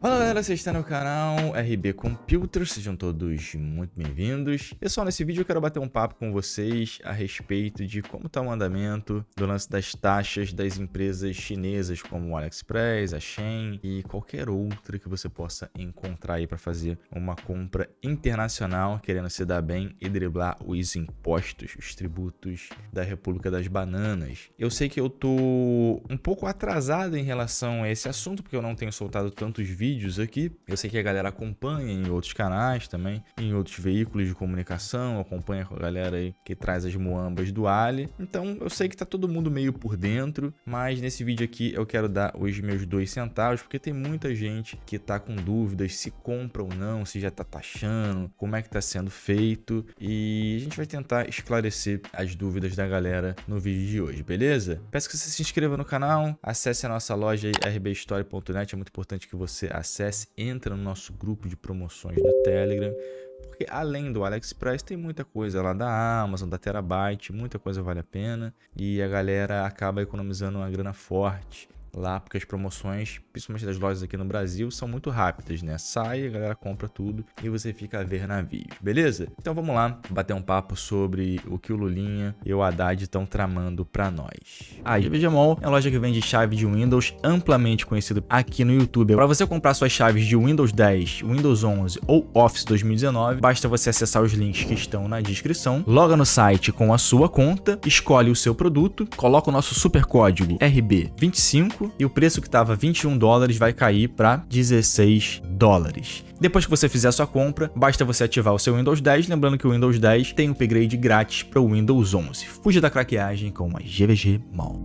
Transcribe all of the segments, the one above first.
Fala galera, vocês estão no canal RB Computer, sejam todos muito bem-vindos. Pessoal, nesse vídeo eu quero bater um papo com vocês a respeito de como está o andamento do lance das taxas das empresas chinesas como o AliExpress, a Shein e qualquer outra que você possa encontrar aí para fazer uma compra internacional querendo se dar bem e driblar os impostos, os tributos da República das Bananas. Eu sei que eu tô um pouco atrasado em relação a esse assunto porque eu não tenho soltado tantos vídeos vídeos aqui. Eu sei que a galera acompanha em outros canais também, em outros veículos de comunicação, acompanha com a galera aí que traz as moambas do Ali. Então eu sei que tá todo mundo meio por dentro, mas nesse vídeo aqui eu quero dar os meus dois centavos, porque tem muita gente que tá com dúvidas se compra ou não, se já tá taxando, como é que tá sendo feito. E a gente vai tentar esclarecer as dúvidas da galera no vídeo de hoje, beleza? Peço que você se inscreva no canal, acesse a nossa loja rbstory.net, é muito importante que você acesse, entra no nosso grupo de promoções do Telegram, porque além do AliExpress tem muita coisa lá da Amazon, da Terabyte, muita coisa vale a pena e a galera acaba economizando uma grana forte lá, porque as promoções, principalmente das lojas aqui no Brasil, são muito rápidas, né? Sai, a galera compra tudo e você fica a ver navios, beleza? Então vamos lá bater um papo sobre o que o Lulinha e o Haddad estão tramando para nós. A GBG é uma loja que vende chave de Windows, amplamente conhecida aqui no YouTube. Para você comprar suas chaves de Windows 10, Windows 11 ou Office 2019, basta você acessar os links que estão na descrição, loga no site com a sua conta, escolhe o seu produto, coloca o nosso super código RB25 5 e o preço que estava 21 dólares vai cair para 16 dólares. Depois que você fizer a sua compra, basta você ativar o seu Windows 10, lembrando que o Windows 10 tem um upgrade grátis para o Windows 11. Fuja da craqueagem com uma GVG Mall.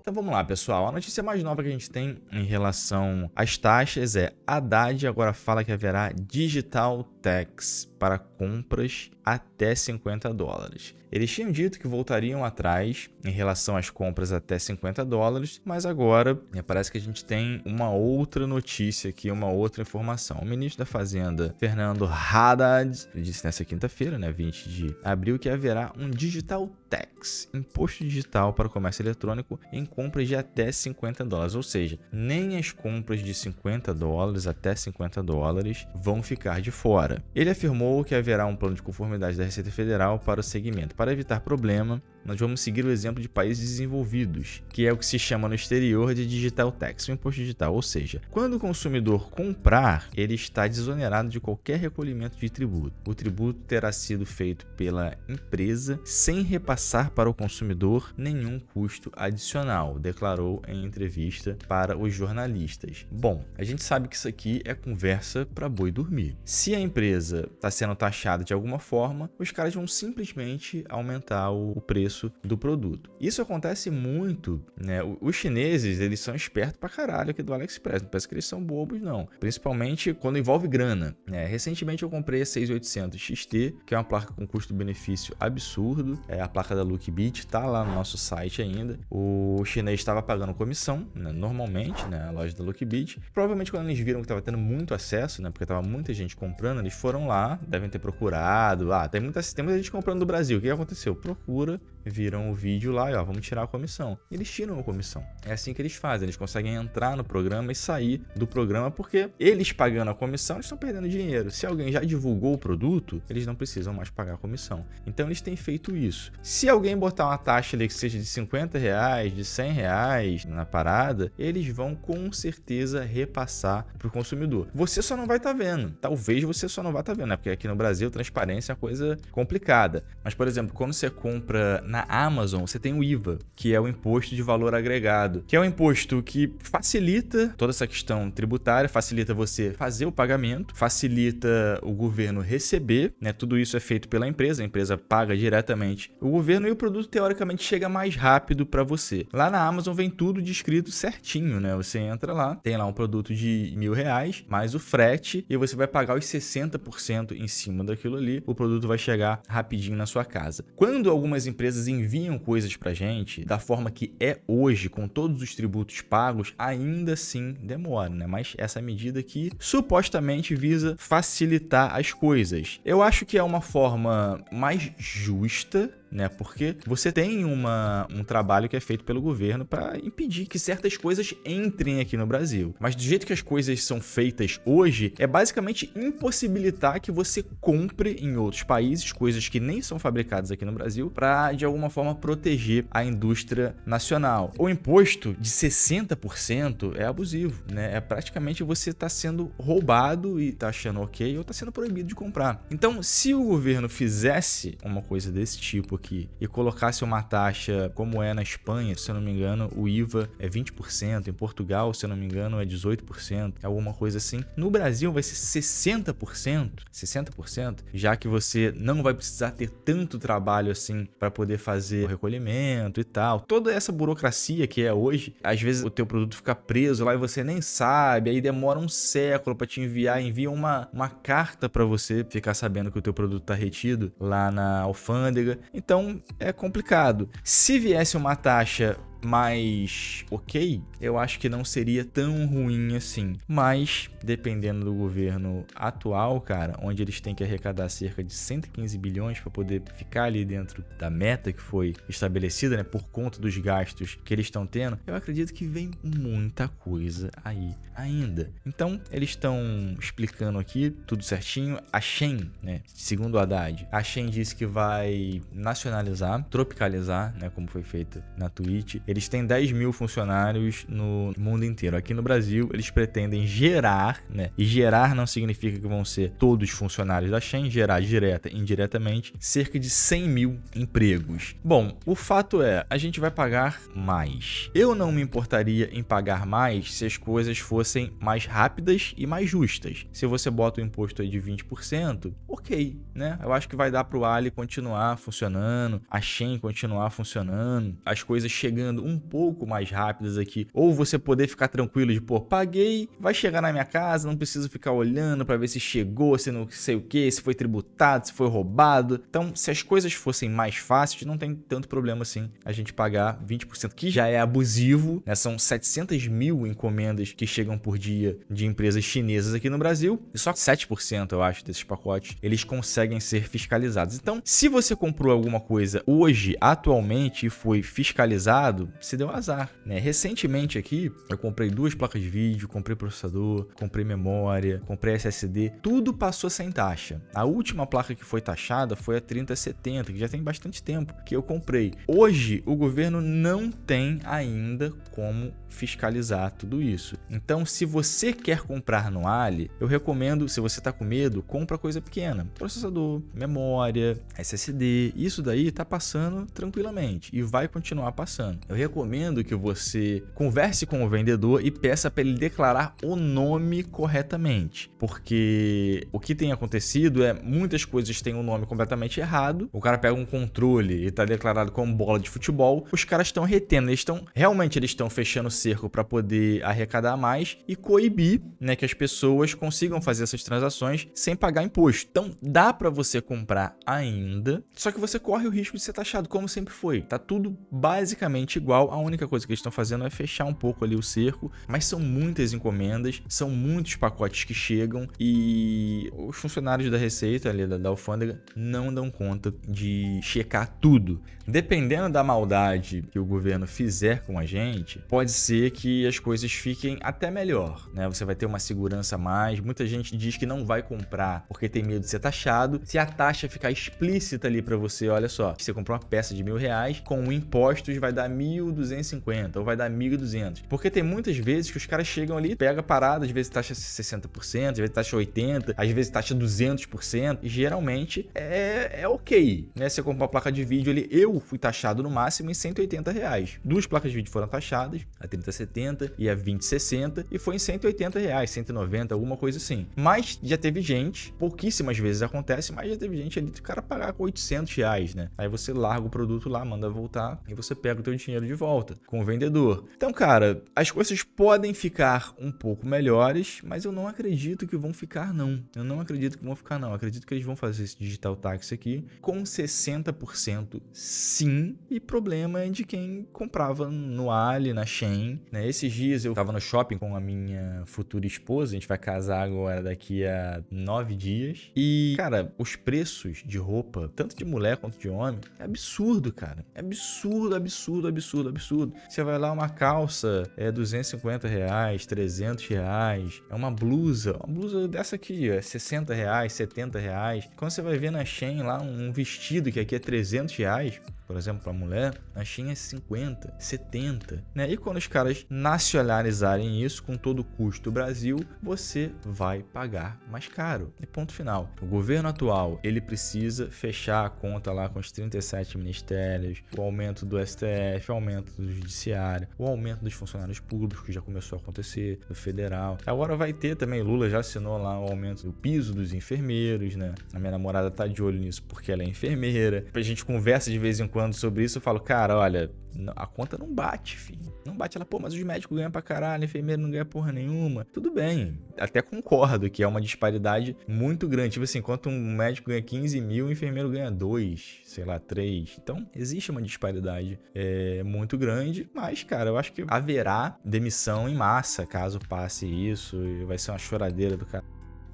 Então vamos lá, pessoal. A notícia mais nova que a gente tem em relação às taxas é Haddad agora fala que haverá digital Tax para compras até 50 dólares. Eles tinham dito que voltariam atrás em relação às compras até 50 dólares, mas agora né, parece que a gente tem uma outra notícia aqui, uma outra informação. O ministro da Fazenda, Fernando Haddad, disse nessa quinta-feira, né, 20 de abril, que haverá um Digital Tax, imposto digital para o comércio eletrônico em compras de até 50 dólares. Ou seja, nem as compras de 50 dólares até 50 dólares vão ficar de fora. Ele afirmou que haverá um plano de conformidade da Receita Federal para o segmento para evitar problema nós vamos seguir o exemplo de países desenvolvidos, que é o que se chama no exterior de digital tax, o imposto digital, ou seja, quando o consumidor comprar, ele está desonerado de qualquer recolhimento de tributo. O tributo terá sido feito pela empresa sem repassar para o consumidor nenhum custo adicional, declarou em entrevista para os jornalistas. Bom, a gente sabe que isso aqui é conversa para boi dormir. Se a empresa está sendo taxada de alguma forma, os caras vão simplesmente aumentar o preço preço do produto. Isso acontece muito, né? Os chineses, eles são espertos pra caralho aqui do AliExpress, não Parece que eles são bobos, não. Principalmente quando envolve grana, né? Recentemente eu comprei a 6800 XT, que é uma placa com custo-benefício absurdo, é a placa da Lookbit, tá lá no nosso site ainda. O chinês estava pagando comissão, né? normalmente, né? A loja da Lookbit. Provavelmente quando eles viram que estava tendo muito acesso, né? Porque tava muita gente comprando, eles foram lá, devem ter procurado. Ah, tem muita, tem muita gente comprando do Brasil. O que aconteceu? Procura viram o vídeo lá e ó, vamos tirar a comissão. Eles tiram a comissão. É assim que eles fazem, eles conseguem entrar no programa e sair do programa porque eles pagando a comissão, estão perdendo dinheiro. Se alguém já divulgou o produto, eles não precisam mais pagar a comissão. Então eles têm feito isso. Se alguém botar uma taxa ali que seja de 50 reais, de 100 reais na parada, eles vão com certeza repassar para o consumidor. Você só não vai estar tá vendo. Talvez você só não vá estar tá vendo, né? porque aqui no Brasil transparência é uma coisa complicada. Mas, por exemplo, quando você compra na Amazon, você tem o IVA, que é o Imposto de Valor Agregado, que é um imposto que facilita toda essa questão tributária, facilita você fazer o pagamento, facilita o governo receber, né? Tudo isso é feito pela empresa, a empresa paga diretamente o governo e o produto teoricamente chega mais rápido para você. Lá na Amazon vem tudo descrito certinho, né? Você entra lá, tem lá um produto de mil reais, mais o frete, e você vai pagar os 60% em cima daquilo ali, o produto vai chegar rapidinho na sua casa. Quando algumas empresas empresas enviam coisas para gente, da forma que é hoje, com todos os tributos pagos, ainda assim demora, né? Mas essa é medida que supostamente visa facilitar as coisas. Eu acho que é uma forma mais justa né? Porque você tem uma, um trabalho que é feito pelo governo para impedir que certas coisas entrem aqui no Brasil. Mas do jeito que as coisas são feitas hoje, é basicamente impossibilitar que você compre em outros países coisas que nem são fabricadas aqui no Brasil para de alguma forma proteger a indústria nacional. O imposto de 60% é abusivo, né? É praticamente você está sendo roubado e está achando ok ou está sendo proibido de comprar. Então, se o governo fizesse uma coisa desse tipo e colocasse uma taxa como é na Espanha, se eu não me engano, o IVA é 20%, em Portugal, se eu não me engano, é 18%, alguma coisa assim. No Brasil vai ser 60%, 60%, já que você não vai precisar ter tanto trabalho assim para poder fazer o recolhimento e tal. Toda essa burocracia que é hoje, às vezes o teu produto fica preso lá e você nem sabe, aí demora um século para te enviar, envia uma, uma carta para você ficar sabendo que o teu produto está retido lá na alfândega. Então, então é complicado. Se viesse uma taxa mas ok, eu acho que não seria tão ruim assim. Mas, dependendo do governo atual, cara, onde eles têm que arrecadar cerca de 115 bilhões para poder ficar ali dentro da meta que foi estabelecida, né, por conta dos gastos que eles estão tendo, eu acredito que vem muita coisa aí ainda. Então, eles estão explicando aqui tudo certinho. A Shen, né, segundo o Haddad, a Shen disse que vai nacionalizar, tropicalizar, né, como foi feito na Twitch eles têm 10 mil funcionários no mundo inteiro. Aqui no Brasil, eles pretendem gerar, né? E gerar não significa que vão ser todos funcionários da Shen, gerar direta e indiretamente cerca de 100 mil empregos. Bom, o fato é, a gente vai pagar mais. Eu não me importaria em pagar mais se as coisas fossem mais rápidas e mais justas. Se você bota o imposto aí de 20%, ok, né? Eu acho que vai dar pro Ali continuar funcionando, a Shen continuar funcionando, as coisas chegando um pouco mais rápidas aqui. Ou você poder ficar tranquilo de, pô, paguei, vai chegar na minha casa, não preciso ficar olhando para ver se chegou, se não sei o que, se foi tributado, se foi roubado. Então, se as coisas fossem mais fáceis, não tem tanto problema assim a gente pagar 20%, que já é abusivo, né? São 700 mil encomendas que chegam por dia de empresas chinesas aqui no Brasil, e só 7%, eu acho, desses pacotes eles conseguem ser fiscalizados. Então, se você comprou alguma coisa hoje, atualmente, e foi fiscalizado, se deu azar, né? Recentemente aqui, eu comprei duas placas de vídeo, comprei processador, comprei memória, comprei SSD, tudo passou sem taxa. A última placa que foi taxada foi a 3070, que já tem bastante tempo que eu comprei. Hoje, o governo não tem ainda como fiscalizar tudo isso. Então, se você quer comprar no Ali, eu recomendo, se você está com medo, compra coisa pequena. Processador, memória, SSD, isso daí tá passando tranquilamente e vai continuar passando. Eu recomendo que você converse com o vendedor e peça para ele declarar o nome corretamente, porque o que tem acontecido é muitas coisas têm o um nome completamente errado. O cara pega um controle e tá declarado como bola de futebol. Os caras estão retendo, eles estão realmente eles estão fechando o cerco para poder arrecadar mais e coibir, né, que as pessoas consigam fazer essas transações sem pagar imposto. Então dá para você comprar ainda, só que você corre o risco de ser taxado, como sempre foi. Tá tudo basicamente igual, a única coisa que eles estão fazendo é fechar um pouco ali o cerco, mas são muitas encomendas, são muitos pacotes que chegam e os funcionários da Receita ali da, da alfândega não dão conta de checar tudo. Dependendo da maldade que o governo fizer com a gente, pode ser que as coisas fiquem até melhor, né? Você vai ter uma segurança a mais. Muita gente diz que não vai comprar porque tem medo de ser taxado se a taxa ficar explícita ali para você, olha só, você comprou uma peça de mil reais, com impostos vai dar 1.250 ou vai dar 1.200. Porque tem muitas vezes que os caras chegam ali, pega parada, às vezes taxa 60%, às vezes taxa 80%, às vezes taxa 200%, e geralmente é, é ok, né? Você comprou uma placa de vídeo ali, eu fui taxado no máximo em 180 reais. Duas placas de vídeo foram taxadas, a 3070 e a 2060, e foi em 180 reais, 190, alguma coisa assim. Mas já teve gente, pouquíssimas vezes, vezes acontece, mas já teve gente ali que o cara pagar 800 reais, né? Aí você larga o produto lá, manda voltar e você pega o teu dinheiro de volta com o vendedor. Então, cara, as coisas podem ficar um pouco melhores, mas eu não acredito que vão ficar não. Eu não acredito que vão ficar não. Eu acredito que eles vão fazer esse digital táxi aqui com 60% sim e problema é de quem comprava no Ali, na Shein, né? Esses dias eu tava no shopping com a minha futura esposa, a gente vai casar agora daqui a nove dias e cara, os preços de roupa, tanto de mulher quanto de homem, é absurdo, cara. É absurdo, absurdo, absurdo, absurdo. Você vai lá, uma calça é 250 reais, 300 reais. É uma blusa, uma blusa dessa aqui, é 60 reais, 70 reais. Quando você vai ver na Shein lá um vestido que aqui é 300 reais, por exemplo, para mulher, na Shein é 50, 70, né? E quando os caras nacionalizarem isso com todo o custo do Brasil, você vai pagar mais caro. E ponto final governo atual, ele precisa fechar a conta lá com os 37 ministérios, o aumento do STF, o aumento do judiciário, o aumento dos funcionários públicos que já começou a acontecer, do federal. Agora vai ter também, Lula já assinou lá o aumento do piso dos enfermeiros, né? A minha namorada tá de olho nisso porque ela é enfermeira. A gente conversa de vez em quando sobre isso, eu falo, cara, olha, a conta não bate, filho. Não bate ela, pô, mas os médicos ganham pra caralho, enfermeiro não ganha porra nenhuma. Tudo bem, até concordo que é uma disparidade muito grande. Tipo assim, enquanto assim, um médico ganha 15 mil, o enfermeiro ganha 2, sei lá, 3. Então, existe uma disparidade é, muito grande, mas, cara, eu acho que haverá demissão em massa caso passe isso, e vai ser uma choradeira do cara.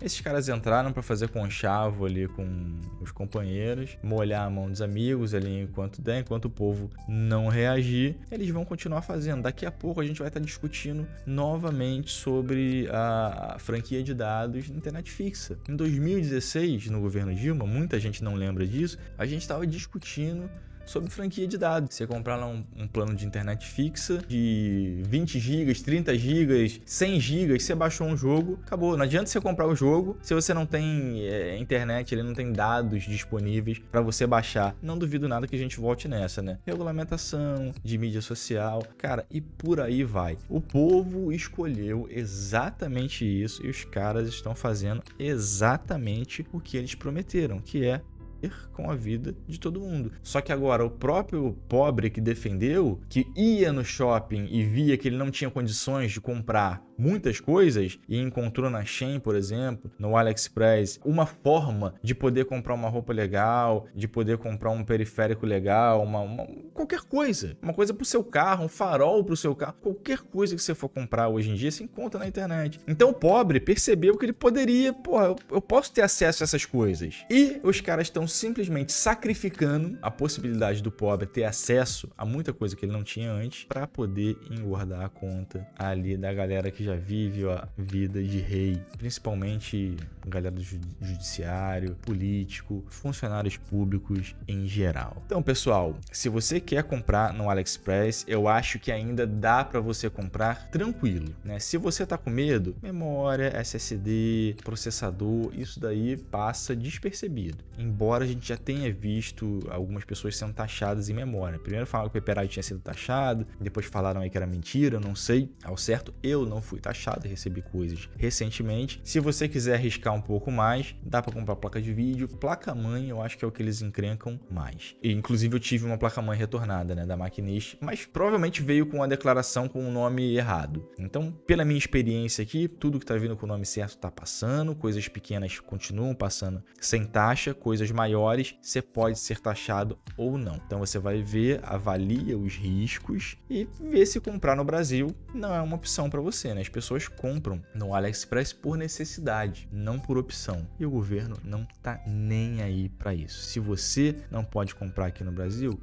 Esses caras entraram para fazer conchavo ali com os companheiros, molhar a mão dos amigos ali enquanto der, né, enquanto o povo não reagir, eles vão continuar fazendo. Daqui a pouco a gente vai estar discutindo novamente sobre a franquia de dados na internet fixa. Em 2016, no governo Dilma, muita gente não lembra disso, a gente estava discutindo sobre franquia de dados. Você comprar lá um, um plano de internet fixa de 20 GB, 30 GB, 100 GB, você baixou um jogo, acabou. Não adianta você comprar o jogo se você não tem é, internet, ele não tem dados disponíveis para você baixar. Não duvido nada que a gente volte nessa, né? Regulamentação de mídia social, cara, e por aí vai. O povo escolheu exatamente isso e os caras estão fazendo exatamente o que eles prometeram, que é com a vida de todo mundo. Só que agora o próprio pobre que defendeu, que ia no shopping e via que ele não tinha condições de comprar muitas coisas e encontrou na Shein, por exemplo, no AliExpress, uma forma de poder comprar uma roupa legal, de poder comprar um periférico legal, uma, uma qualquer coisa, uma coisa para o seu carro, um farol para o seu carro, qualquer coisa que você for comprar hoje em dia se encontra na internet. Então o pobre percebeu que ele poderia, pô, eu, eu posso ter acesso a essas coisas. E os caras estão simplesmente sacrificando a possibilidade do pobre ter acesso a muita coisa que ele não tinha antes para poder engordar a conta ali da galera que já vive a vida de rei, principalmente galera do judiciário, político, funcionários públicos em geral. Então, pessoal, se você quer comprar no AliExpress, eu acho que ainda dá para você comprar tranquilo, né? Se você tá com medo, memória, SSD, processador, isso daí passa despercebido. Embora a gente já tenha visto algumas pessoas sendo taxadas em memória. Primeiro falaram que o Peperai tinha sido taxado, depois falaram aí que era mentira, não sei ao certo. Eu não fui fui taxado, recebi coisas recentemente. Se você quiser arriscar um pouco mais, dá para comprar placa de vídeo. Placa mãe, eu acho que é o que eles encrencam mais. E, inclusive, eu tive uma placa mãe retornada, né, da Machinist, mas provavelmente veio com a declaração com o um nome errado. Então, pela minha experiência aqui, tudo que tá vindo com o nome certo tá passando, coisas pequenas continuam passando sem taxa, coisas maiores você pode ser taxado ou não. Então você vai ver, avalia os riscos e ver se comprar no Brasil não é uma opção para você, né? As pessoas compram no AliExpress por necessidade, não por opção. E o governo não tá nem aí para isso. Se você não pode comprar aqui no Brasil,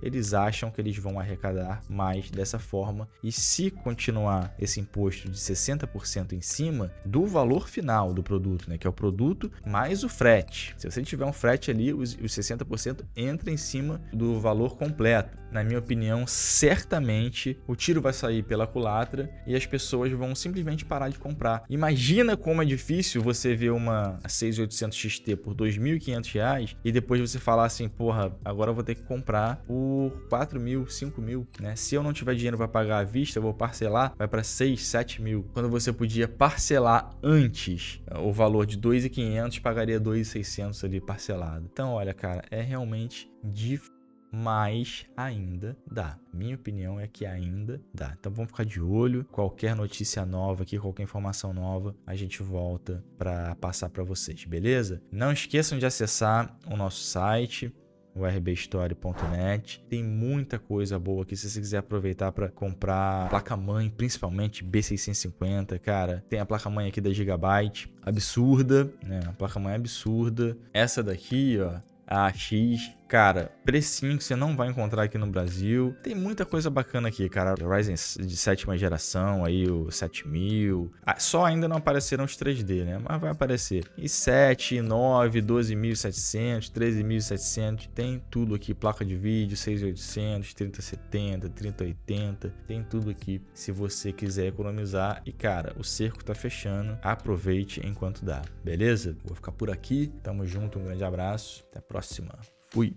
eles acham que eles vão arrecadar mais dessa forma. E se continuar esse imposto de 60% em cima do valor final do produto, né, que é o produto mais o frete. Se você tiver um frete ali, os, os 60% entra em cima do valor completo na minha opinião, certamente o tiro vai sair pela culatra e as pessoas vão simplesmente parar de comprar. Imagina como é difícil você ver uma 6800 XT por 2.500 reais e depois você falar assim, porra, agora eu vou ter que comprar por 4000, 5000, né? Se eu não tiver dinheiro para pagar à vista, eu vou parcelar, vai para 6, 7 mil. Quando você podia parcelar antes o valor de 2.500, pagaria 2.600 ali parcelado. Então, olha, cara, é realmente difícil mas ainda dá. Minha opinião é que ainda dá. Então vamos ficar de olho. Qualquer notícia nova aqui, qualquer informação nova, a gente volta para passar para vocês, beleza? Não esqueçam de acessar o nosso site o rbstory.net. Tem muita coisa boa aqui se você quiser aproveitar para comprar placa-mãe, principalmente B650, cara. Tem a placa-mãe aqui da Gigabyte, absurda, né? A placa-mãe é absurda. Essa daqui, ó, a X cara, precinho que você não vai encontrar aqui no Brasil. Tem muita coisa bacana aqui, cara. Ryzen de sétima geração, aí o 7000. Ah, só ainda não apareceram os 3D, né? Mas vai aparecer. E 7, 9, 12700, 13700, tem tudo aqui. Placa de vídeo, 6800, 3070, 3080, tem tudo aqui. Se você quiser economizar. E, cara, o cerco tá fechando. Aproveite enquanto dá, beleza? Vou ficar por aqui. Tamo junto, um grande abraço. Até a próxima. We.